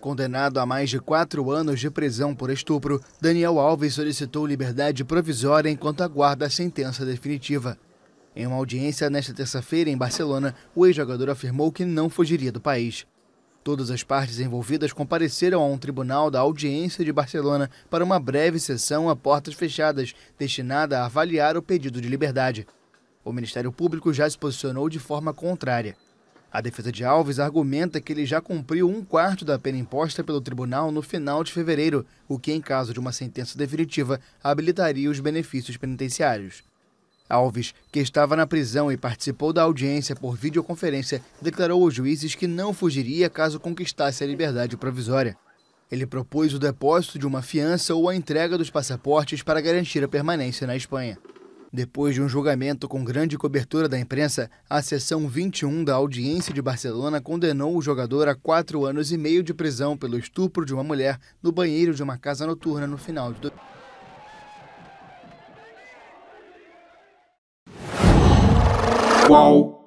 Condenado a mais de quatro anos de prisão por estupro, Daniel Alves solicitou liberdade provisória enquanto aguarda a sentença definitiva. Em uma audiência nesta terça-feira em Barcelona, o ex-jogador afirmou que não fugiria do país. Todas as partes envolvidas compareceram a um tribunal da audiência de Barcelona para uma breve sessão a portas fechadas, destinada a avaliar o pedido de liberdade. O Ministério Público já se posicionou de forma contrária. A defesa de Alves argumenta que ele já cumpriu um quarto da pena imposta pelo tribunal no final de fevereiro, o que, em caso de uma sentença definitiva, habilitaria os benefícios penitenciários. Alves, que estava na prisão e participou da audiência por videoconferência, declarou aos juízes que não fugiria caso conquistasse a liberdade provisória. Ele propôs o depósito de uma fiança ou a entrega dos passaportes para garantir a permanência na Espanha. Depois de um julgamento com grande cobertura da imprensa, a sessão 21 da audiência de Barcelona condenou o jogador a quatro anos e meio de prisão pelo estupro de uma mulher no banheiro de uma casa noturna no final de. Qual?